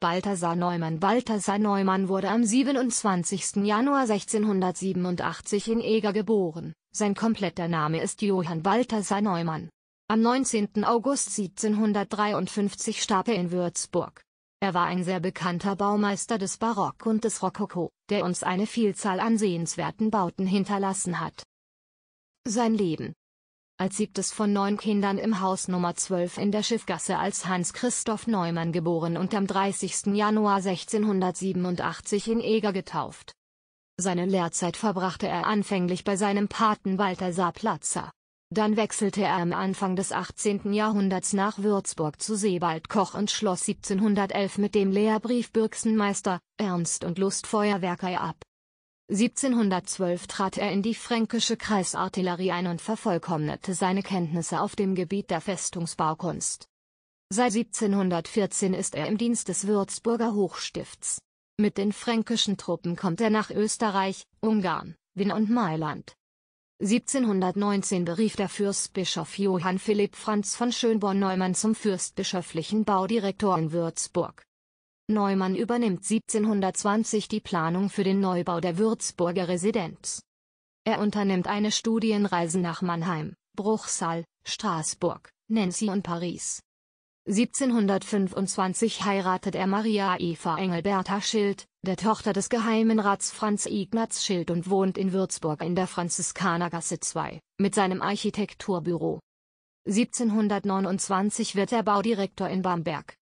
Balthasar Neumann Balthasar Neumann wurde am 27. Januar 1687 in Eger geboren, sein kompletter Name ist Johann Balthasar Neumann. Am 19. August 1753 starb er in Würzburg. Er war ein sehr bekannter Baumeister des Barock und des Rokoko, der uns eine Vielzahl an sehenswerten Bauten hinterlassen hat. Sein Leben als siebtes von neun Kindern im Haus Nummer 12 in der Schiffgasse als Hans Christoph Neumann geboren und am 30. Januar 1687 in Eger getauft. Seine Lehrzeit verbrachte er anfänglich bei seinem Paten Balthasar Platzer. Dann wechselte er am Anfang des 18. Jahrhunderts nach Würzburg zu Sebald Koch und schloss 1711 mit dem Lehrbrief Bürxenmeister, Ernst und Lust Feuerwerker ab. 1712 trat er in die fränkische Kreisartillerie ein und vervollkommnete seine Kenntnisse auf dem Gebiet der Festungsbaukunst. Seit 1714 ist er im Dienst des Würzburger Hochstifts. Mit den fränkischen Truppen kommt er nach Österreich, Ungarn, Wien und Mailand. 1719 berief der Fürstbischof Johann Philipp Franz von Schönborn-Neumann zum fürstbischöflichen Baudirektor in Würzburg. Neumann übernimmt 1720 die Planung für den Neubau der Würzburger Residenz. Er unternimmt eine Studienreise nach Mannheim, Bruchsal, Straßburg, Nancy und Paris. 1725 heiratet er Maria Eva Engelberta Schild, der Tochter des Geheimenrats Franz Ignaz Schild und wohnt in Würzburg in der Franziskanergasse 2, mit seinem Architekturbüro. 1729 wird er Baudirektor in Bamberg.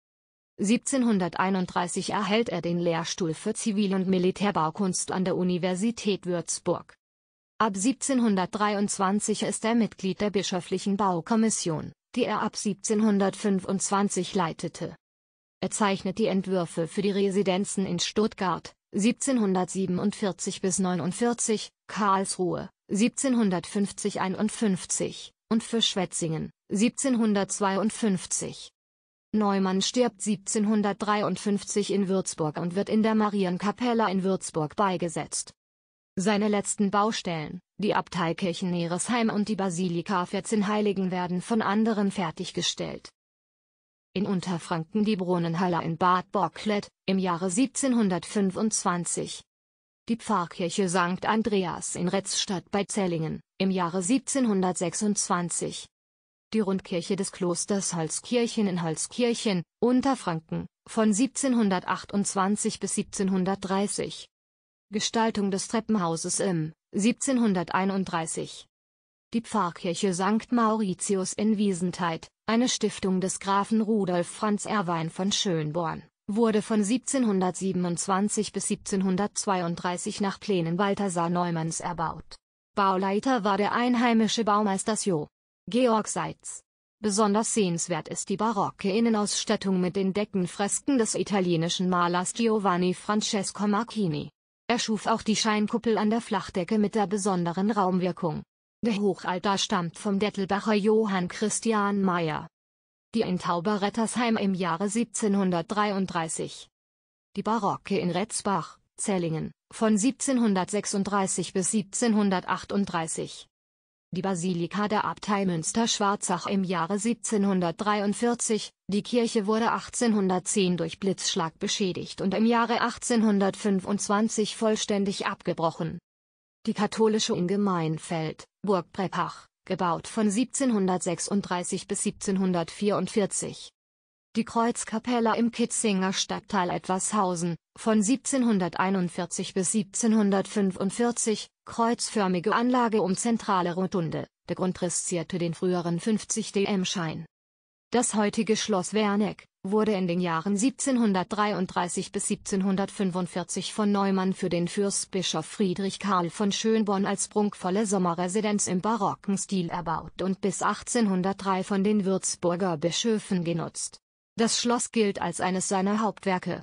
1731 erhält er den Lehrstuhl für Zivil- und Militärbaukunst an der Universität Würzburg. Ab 1723 ist er Mitglied der Bischöflichen Baukommission, die er ab 1725 leitete. Er zeichnet die Entwürfe für die Residenzen in Stuttgart, 1747 bis 49, Karlsruhe, 1750 51 und für Schwetzingen, 1752. Neumann stirbt 1753 in Würzburg und wird in der Marienkapelle in Würzburg beigesetzt. Seine letzten Baustellen, die Abteikirchen Neresheim und die Basilika 14 Heiligen werden von anderen fertiggestellt. In Unterfranken die Brunnenhalle in Bad Borklet, im Jahre 1725. Die Pfarrkirche St. Andreas in Retzstadt bei Zellingen, im Jahre 1726 die Rundkirche des Klosters Halskirchen in Halskirchen, Unterfranken, von 1728 bis 1730. Gestaltung des Treppenhauses im 1731. Die Pfarrkirche St. Mauritius in Wiesentheit, eine Stiftung des Grafen Rudolf Franz Erwein von Schönborn, wurde von 1727 bis 1732 nach Plänen Balthasar Neumanns erbaut. Bauleiter war der einheimische Baumeister Jo. Georg Seitz. Besonders sehenswert ist die barocke Innenausstattung mit den Deckenfresken des italienischen Malers Giovanni Francesco Marchini. Er schuf auch die Scheinkuppel an der Flachdecke mit der besonderen Raumwirkung. Der Hochaltar stammt vom Dettelbacher Johann Christian Meyer. Die in Tauberettersheim im Jahre 1733. Die Barocke in Retzbach, Zellingen, von 1736 bis 1738 die Basilika der Abtei Münster-Schwarzach im Jahre 1743, die Kirche wurde 1810 durch Blitzschlag beschädigt und im Jahre 1825 vollständig abgebrochen. Die katholische Ungemeinfeld, Burg Prepach, gebaut von 1736 bis 1744, die Kreuzkapelle im Kitzinger Stadtteil Etwashausen, von 1741 bis 1745, kreuzförmige Anlage um zentrale Rotunde, der Grundriss zierte den früheren 50 DM-Schein. Das heutige Schloss Werneck, wurde in den Jahren 1733 bis 1745 von Neumann für den Fürstbischof Friedrich Karl von Schönborn als prunkvolle Sommerresidenz im barocken Stil erbaut und bis 1803 von den Würzburger Bischöfen genutzt. Das Schloss gilt als eines seiner Hauptwerke.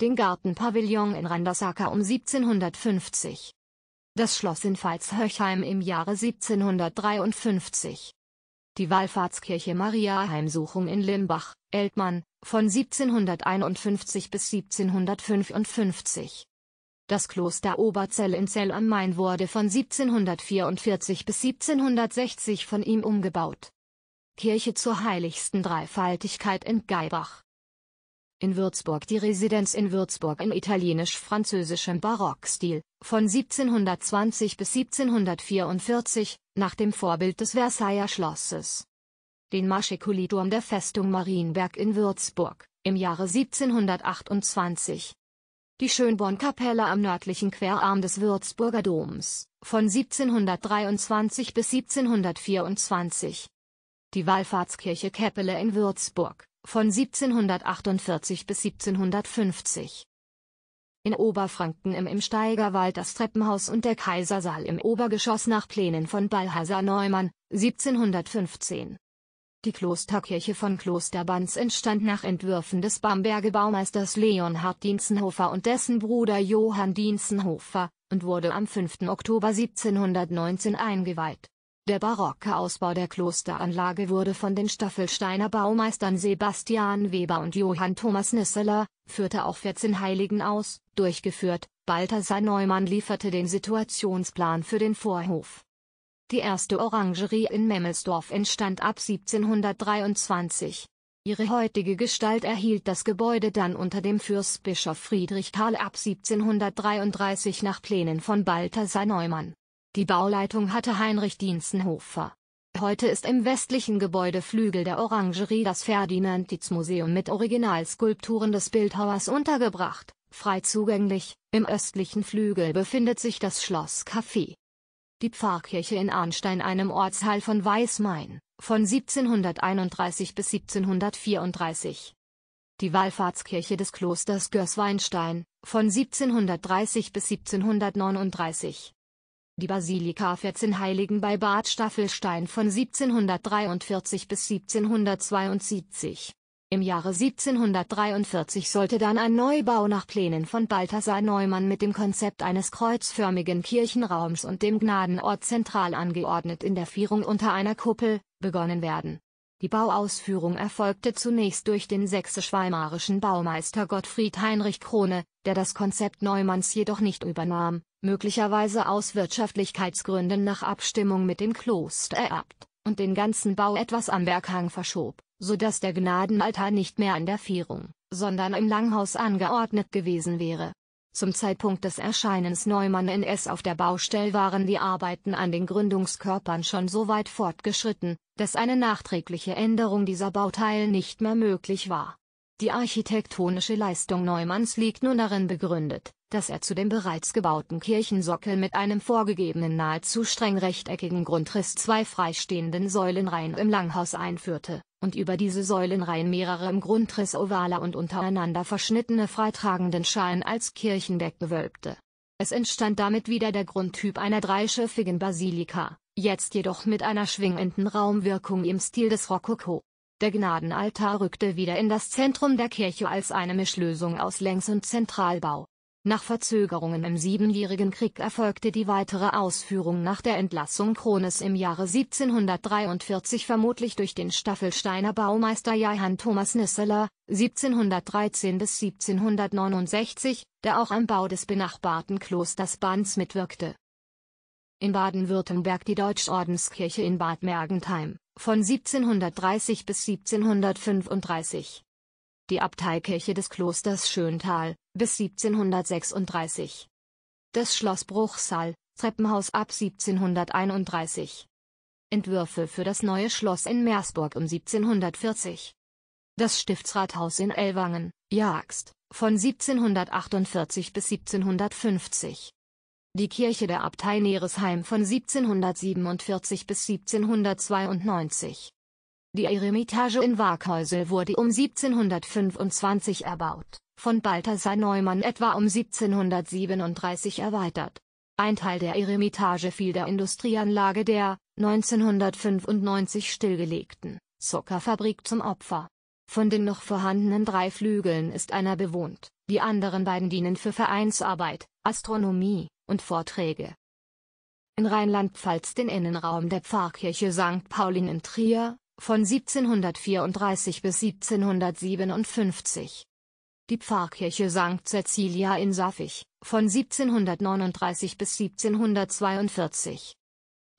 Den Gartenpavillon in Randasaka um 1750. Das Schloss in Veitshöchheim im Jahre 1753. Die Wallfahrtskirche Maria Heimsuchung in Limbach, Eltmann, von 1751 bis 1755. Das Kloster Oberzell in Zell am Main wurde von 1744 bis 1760 von ihm umgebaut. Kirche zur heiligsten Dreifaltigkeit in Geibach. In Würzburg die Residenz in Würzburg im italienisch-französischen Barockstil, von 1720 bis 1744, nach dem Vorbild des Versailler Schlosses. Den Maschekuliturm der Festung Marienberg in Würzburg, im Jahre 1728. Die Schönbornkapelle am nördlichen Querarm des Würzburger Doms, von 1723 bis 1724 die Wallfahrtskirche Keppele in Würzburg, von 1748 bis 1750. In Oberfranken im Imsteigerwald das Treppenhaus und der Kaisersaal im Obergeschoss nach Plänen von Balthasar Neumann, 1715. Die Klosterkirche von Kloster entstand nach Entwürfen des Bamberger Baumeisters Leonhard Dienzenhofer und dessen Bruder Johann Dienzenhofer, und wurde am 5. Oktober 1719 eingeweiht. Der barocke Ausbau der Klosteranlage wurde von den Staffelsteiner Baumeistern Sebastian Weber und Johann Thomas Nisseler, führte auch 14 Heiligen aus, durchgeführt, Balthasar Neumann lieferte den Situationsplan für den Vorhof. Die erste Orangerie in Memmelsdorf entstand ab 1723. Ihre heutige Gestalt erhielt das Gebäude dann unter dem Fürstbischof Friedrich Karl ab 1733 nach Plänen von Balthasar Neumann die Bauleitung hatte Heinrich Dienzenhofer. Heute ist im westlichen Gebäudeflügel der Orangerie das Ferdinand-Dietz-Museum mit Originalskulpturen des Bildhauers untergebracht, frei zugänglich. Im östlichen Flügel befindet sich das Schloss Café. Die Pfarrkirche in Arnstein, einem Ortsteil von Weißmain, von 1731 bis 1734. Die Wallfahrtskirche des Klosters Görsweinstein, von 1730 bis 1739. Die Basilika 14 Heiligen bei Bad Staffelstein von 1743 bis 1772. Im Jahre 1743 sollte dann ein Neubau nach Plänen von Balthasar Neumann mit dem Konzept eines kreuzförmigen Kirchenraums und dem Gnadenort zentral angeordnet in der Vierung unter einer Kuppel, begonnen werden. Die Bauausführung erfolgte zunächst durch den sächsisch-weimarischen Baumeister Gottfried Heinrich Krone, der das Konzept Neumanns jedoch nicht übernahm, möglicherweise aus Wirtschaftlichkeitsgründen nach Abstimmung mit dem Kloster Klosterabt, und den ganzen Bau etwas am Berghang verschob, so dass der Gnadenaltar nicht mehr an der Vierung, sondern im Langhaus angeordnet gewesen wäre. Zum Zeitpunkt des Erscheinens Neumann in S auf der Baustelle waren die Arbeiten an den Gründungskörpern schon so weit fortgeschritten, dass eine nachträgliche Änderung dieser Bauteile nicht mehr möglich war. Die architektonische Leistung Neumanns liegt nun darin begründet, dass er zu dem bereits gebauten Kirchensockel mit einem vorgegebenen nahezu streng rechteckigen Grundriss zwei freistehenden Säulenreihen im Langhaus einführte, und über diese Säulenreihen mehrere im Grundriss ovaler und untereinander verschnittene freitragenden Schalen als Kirchendeck bewölbte. Es entstand damit wieder der Grundtyp einer dreischiffigen Basilika, jetzt jedoch mit einer schwingenden Raumwirkung im Stil des Rokoko. Der Gnadenaltar rückte wieder in das Zentrum der Kirche als eine Mischlösung aus Längs- und Zentralbau. Nach Verzögerungen im Siebenjährigen Krieg erfolgte die weitere Ausführung nach der Entlassung Krones im Jahre 1743 vermutlich durch den Staffelsteiner Baumeister Johann Thomas Nisseler, 1713 bis 1769, der auch am Bau des benachbarten Klosters Banz mitwirkte. In Baden-Württemberg die Deutschordenskirche in Bad Mergentheim, von 1730 bis 1735 die Abteikirche des Klosters Schöntal, bis 1736. Das Schloss Bruchsal, Treppenhaus ab 1731. Entwürfe für das neue Schloss in Meersburg um 1740. Das Stiftsrathaus in Elwangen, Jagst, von 1748 bis 1750. Die Kirche der Abtei Neresheim von 1747 bis 1792. Die Eremitage in Waghäusel wurde um 1725 erbaut, von Balthasar Neumann etwa um 1737 erweitert. Ein Teil der Eremitage fiel der Industrieanlage der, 1995 stillgelegten, Zuckerfabrik zum Opfer. Von den noch vorhandenen drei Flügeln ist einer bewohnt, die anderen beiden dienen für Vereinsarbeit, Astronomie und Vorträge. In Rheinland-Pfalz den Innenraum der Pfarrkirche St. Paulin in Trier, von 1734 bis 1757. Die Pfarrkirche St. Cecilia in Safich, von 1739 bis 1742.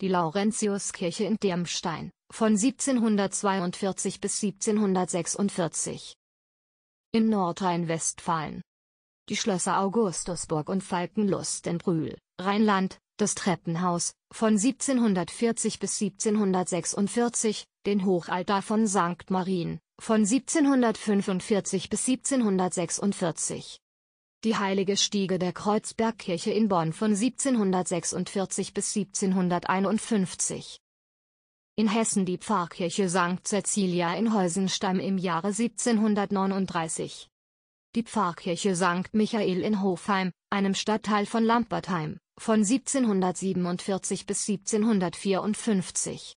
Die Laurentiuskirche in Dirmstein, von 1742 bis 1746. In Nordrhein-Westfalen. Die Schlösser Augustusburg und Falkenlust in Brühl, Rheinland, das Treppenhaus, von 1740 bis 1746, den Hochaltar von St. Marien, von 1745 bis 1746. Die heilige Stiege der Kreuzbergkirche in Bonn von 1746 bis 1751. In Hessen die Pfarrkirche St. Cecilia in Heusenstamm im Jahre 1739. Die Pfarrkirche St. Michael in Hofheim, einem Stadtteil von Lampertheim von 1747 bis 1754